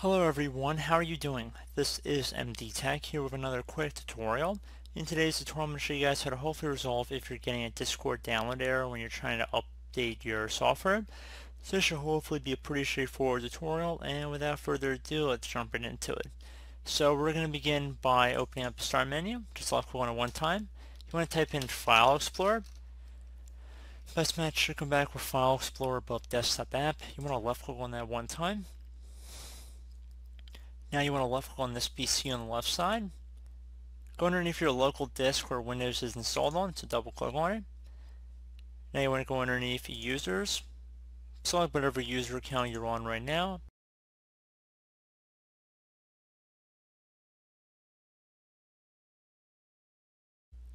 Hello everyone, how are you doing? This is MD Tech here with another quick tutorial. In today's tutorial, I'm going to show you guys how to hopefully resolve if you're getting a Discord download error when you're trying to update your software. So this should hopefully be a pretty straightforward tutorial, and without further ado, let's jump right into it. So we're going to begin by opening up the start menu, just left click on it one time. You want to type in File Explorer. Best match should come back with File Explorer above Desktop App. You want to left click on that one time now you want to left click on this PC on the left side. Go underneath your local disk where Windows is installed on, To double click on it. Now you want to go underneath users. Select whatever user account you're on right now.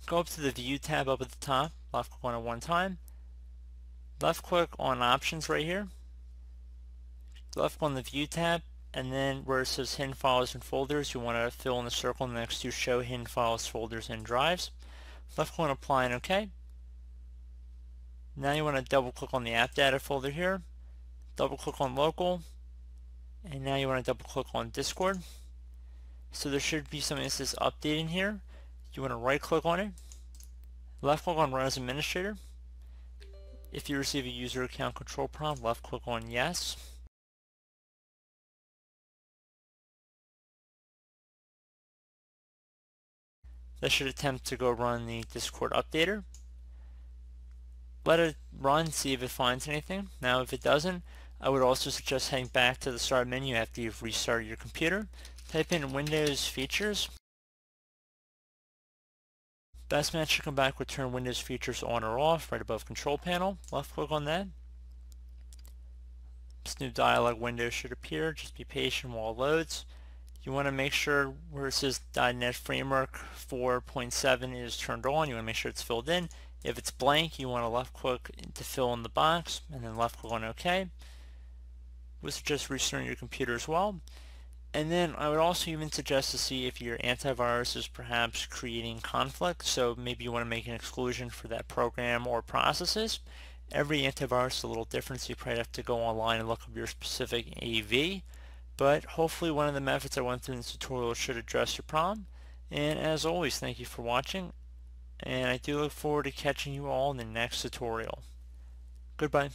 Go up to the View tab up at the top, left click on it one time. Left click on Options right here. Left click on the View tab, and then where it says hidden files and folders, you want to fill in the circle next to show hidden files, folders, and drives. Left click on apply and OK. Now you want to double click on the app data folder here, double click on local, and now you want to double click on Discord. So there should be some instances updating update in here. You want to right click on it, left click on run as administrator. If you receive a user account control prompt, left click on yes. that should attempt to go run the Discord updater. Let it run, see if it finds anything. Now if it doesn't, I would also suggest heading back to the start menu after you've restarted your computer. Type in Windows Features. Best Match should come back with Turn Windows Features on or off right above Control Panel. Left click on that. This new dialog window should appear. Just be patient while it loads. You want to make sure where it says .NET Framework 4.7 is turned on. You want to make sure it's filled in. If it's blank, you want to left click to fill in the box and then left click on OK. This just restarting your computer as well. And then I would also even suggest to see if your antivirus is perhaps creating conflict. So maybe you want to make an exclusion for that program or processes. Every antivirus is a little different, so you probably have to go online and look up your specific AV. But hopefully one of the methods I went through in this tutorial should address your problem. And as always, thank you for watching. And I do look forward to catching you all in the next tutorial. Goodbye.